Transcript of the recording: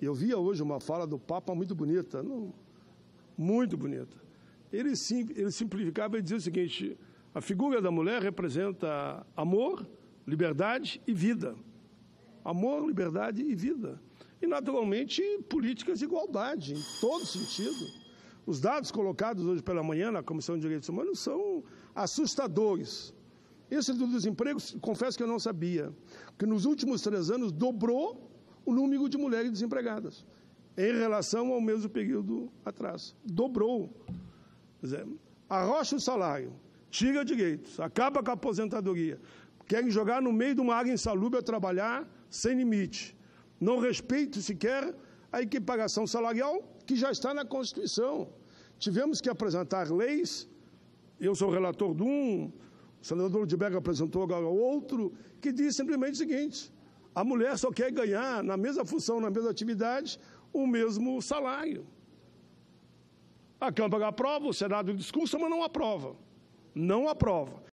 Eu via hoje uma fala do Papa muito bonita, não, muito bonita. Ele, sim, ele simplificava e dizia o seguinte: a figura da mulher representa amor, liberdade e vida. Amor, liberdade e vida. E, naturalmente, políticas de igualdade, em todo sentido. Os dados colocados hoje pela manhã na Comissão de Direitos Humanos são assustadores. Esse do desemprego, confesso que eu não sabia, que nos últimos três anos dobrou o número de mulheres desempregadas em relação ao mesmo período atrás. Dobrou. dizer, arrocha o salário, tira direitos, acaba com a aposentadoria, querem jogar no meio de uma área insalubre a trabalhar sem limite. Não respeita sequer a equiparação salarial que já está na Constituição. Tivemos que apresentar leis, eu sou relator de um, o senador de Berga apresentou agora outro, que diz simplesmente o seguinte: a mulher só quer ganhar, na mesma função, na mesma atividade, o mesmo salário. A Câmara aprova, o Senado discursa, mas não aprova. Não aprova.